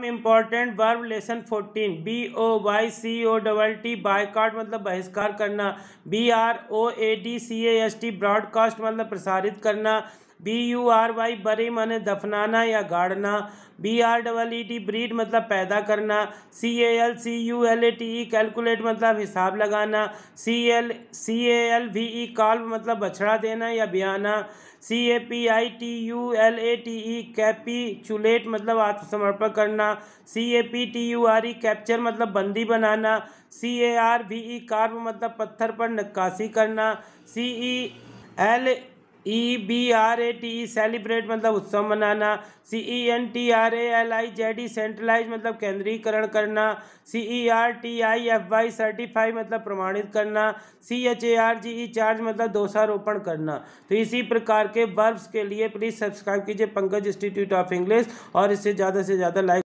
term important verb lesson fourteen B O Y C O double T boycott मतलब बहिष्कार करना B R O A D C S T broadcast मतलब प्रसारित करना B you R Y बरी माने दफनाना या गाड़ना B R double E T breed मतलब पैदा करना C A L C U L A T E calculate मतलब हिसाब लगाना C L C A L V E calve मतलब बछड़ा देना या बियाना C A P I T U L A T E capitulate मतलब आत्मसमर्पण करना C A P T U R E capture मतलब बंदी बनाना C A R V E carve मतलब पत्थर पर नक्काशी करना C E L E B R A T E celebrate मतलब उत्सव मनाना C E N T R A L I Z E centralize मतलब केंद्रीकरण करना C E R T I F Y certify मतलब प्रमाणित करना C H A R G E charge मतलब दोषारोपण करना तो इसी प्रकार के वर्ब्स के लिए प्लीज़ सब्सक्राइब कीजिए पंकज इंस्टीट्यूट ऑफ इंग्लिश और इससे ज़्यादा से ज़्यादा लाइक